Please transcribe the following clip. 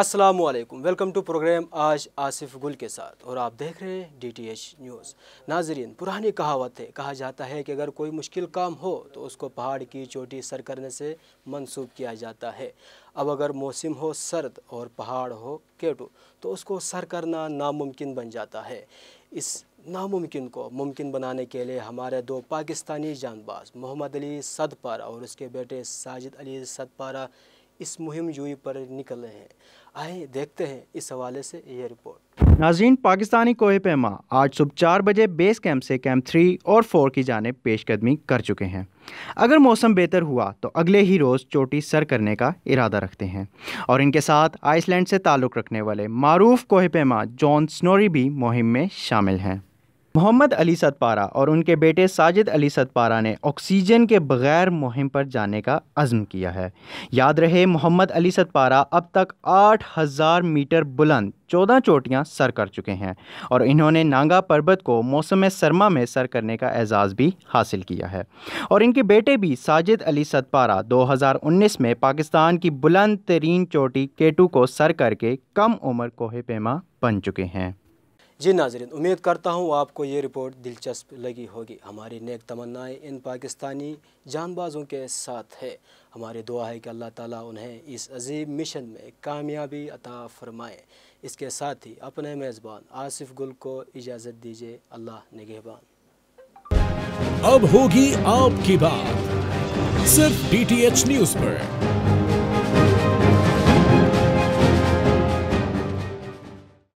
Aslam welcome to programme आज आसिफ गुल के साथ और आप देख रहे हैं डी टी एच न्यूज़ नाजरीन पुरानी कहावत है कहा जाता है कि अगर कोई मुश्किल काम हो तो उसको पहाड़ की चोटी सर करने से मनसूब किया जाता है अब अगर मौसम हो सर्द और पहाड़ हो केटू तो उसको सर करना नामुमकिन बन जाता है इस नामुमकिन को मुमकिन बनाने के लिए हमारे दो पाकिस्तानी जानबाज मोहम्मद अली सदपारा और उसके बेटे साजिद अली सदपारा इस मुहिम जुई पर निकले हैं आए देखते हैं इस हवाले से यह रिपोर्ट नाजीन पाकिस्तानी कोहे पैमा आज सुबह चार बजे बेस कैंप से कैंप थ्री और फोर की जाने पेशकदमी कर चुके हैं अगर मौसम बेहतर हुआ तो अगले ही रोज़ चोटी सर करने का इरादा रखते हैं और इनके साथ आइसलैंड से ताल्लुक़ रखने वाले मरूफ कोहे पैमा जॉन स्नोरी भी मुहिम में शामिल हैं मोहम्मद अली सतपारा और उनके बेटे साजिद अली सतपारा ने ऑक्सीजन के बगैर मुहिम पर जाने का अज़म किया है याद रहे मोहम्मद अली सतपारा अब तक आठ हज़ार मीटर बुलंद चौदह चोटियां सर कर चुके हैं और इन्होंने नांगा पर्वत को मौसम सरमा में सर करने का एजाज़ भी हासिल किया है और इनके बेटे भी साजिद अली सतपारा दो में पाकिस्तान की बुलंद तरीन चोटी केटू को सर करके कम उम्र कोहे पेमा बन चुके हैं जी नाजरन उम्मीद करता हूँ आपको ये रिपोर्ट दिलचस्प लगी होगी हमारी नेक तमन्नाएं इन पाकिस्तानी जानबाजों के साथ है हमारी दुआ है कि अल्लाह ताला उन्हें इस अजीब मिशन में कामयाबी अता फरमाए इसके साथ ही अपने मेज़बान आसिफ गुल को इजाज़त दीजिए अल्लाह नगहबान अब होगी आपकी बात सिर्फ डी टी एच न्यूज़ पर